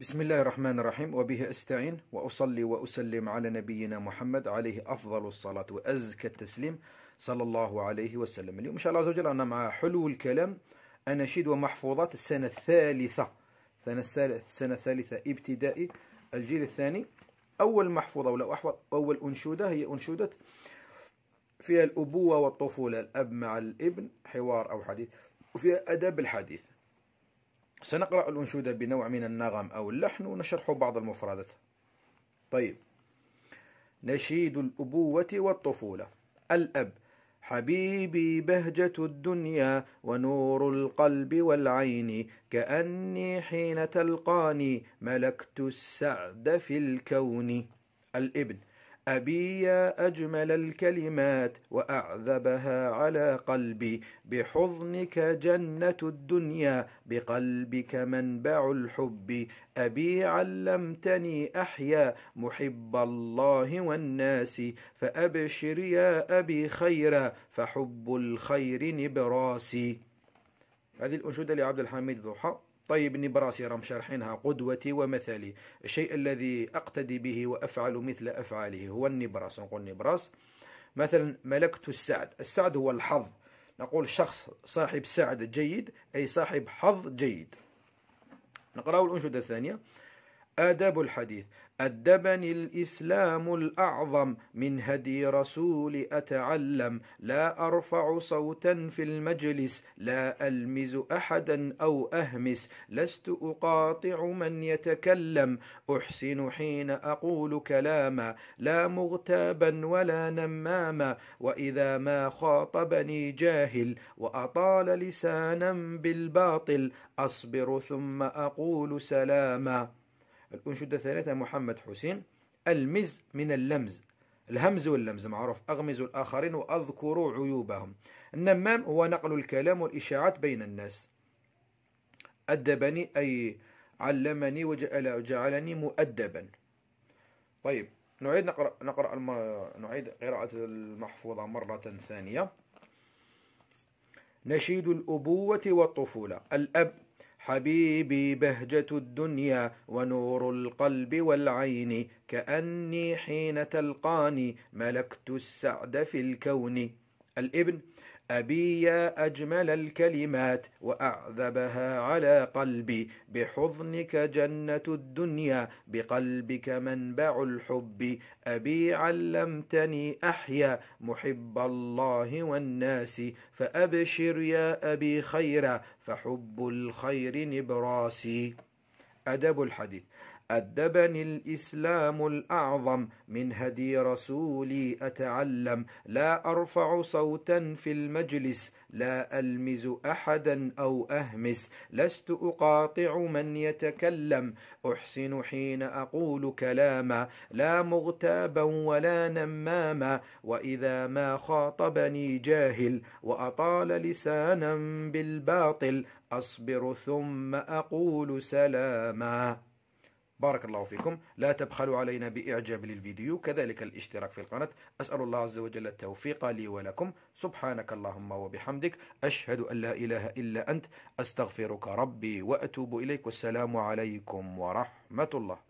بسم الله الرحمن الرحيم وبه استعين واصلي واسلم على نبينا محمد عليه افضل الصلاه وازكى التسليم صلى الله عليه وسلم اليوم ان شاء الله عز وجل انا مع حلو الكلام اناشيد ومحفوظات السنه الثالثه السنه الثالثه ابتدائي الجيل الثاني اول محفوظه ولا احفظ اول انشوده هي انشوده فيها الابوه والطفوله الاب مع الابن حوار او حديث وفيها اداب الحديث سنقرأ الأنشودة بنوع من النغم أو اللحن ونشرح بعض المفردات طيب نشيد الأبوة والطفولة الأب حبيبي بهجة الدنيا ونور القلب والعين كأني حين تلقاني ملكت السعد في الكون الابن أبي يا أجمل الكلمات وأعذبها على قلبي بحضنك جنة الدنيا بقلبك منبع الحب أبي علمتني أحيا محب الله والناس فأبشر يا أبي خيرا فحب الخير نبراسي هذه الأنشودة لعبد الحميد ضحى طيب اني براسي راهم شارحينها قدوتي ومثلي الشيء الذي اقتدي به وافعل مثل افعاله هو النبراس نقول نبراس مثلا ملكت السعد السعد هو الحظ نقول شخص صاحب سعد جيد اي صاحب حظ جيد نقراو الانشوده الثانيه آداب الحديث أدبني الإسلام الأعظم من هدي رسول أتعلم لا أرفع صوتا في المجلس لا ألمز أحدا أو أهمس لست أقاطع من يتكلم أحسن حين أقول كلاما لا مغتابا ولا نماما وإذا ما خاطبني جاهل وأطال لسانا بالباطل أصبر ثم أقول سلاما الأنشدة الثالثة محمد حسين المز من اللمز الهمز واللمز معروف أغمز الآخرين وأذكر عيوبهم النمام هو نقل الكلام والإشاعات بين الناس أدبني أي علمني وجعلني مؤدبا طيب نعيد نقرأ, نقرأ الم... نعيد قراءة المحفوظة مرة ثانية نشيد الأبوة والطفولة الأب حبيبي بهجة الدنيا ونور القلب والعين كأني حين تلقاني ملكت السعد في الكون الابن أبي أجمل الكلمات وأعذبها على قلبي بحضنك جنة الدنيا بقلبك منبع الحب أبي علمتني أحيا محب الله والناس فأبشر يا أبي خيرا فحب الخير نبراسي أدب الحديث أدبني الإسلام الأعظم من هدي رسولي أتعلم لا أرفع صوتا في المجلس لا ألمز أحدا أو أهمس لست أقاطع من يتكلم أحسن حين أقول كلاما لا مغتابا ولا نماما وإذا ما خاطبني جاهل وأطال لسانا بالباطل أصبر ثم أقول سلاما بارك الله فيكم لا تبخلوا علينا بإعجاب للفيديو كذلك الاشتراك في القناة أسأل الله عز وجل التوفيق لي ولكم سبحانك اللهم وبحمدك أشهد أن لا إله إلا أنت أستغفرك ربي وأتوب إليك والسلام عليكم ورحمة الله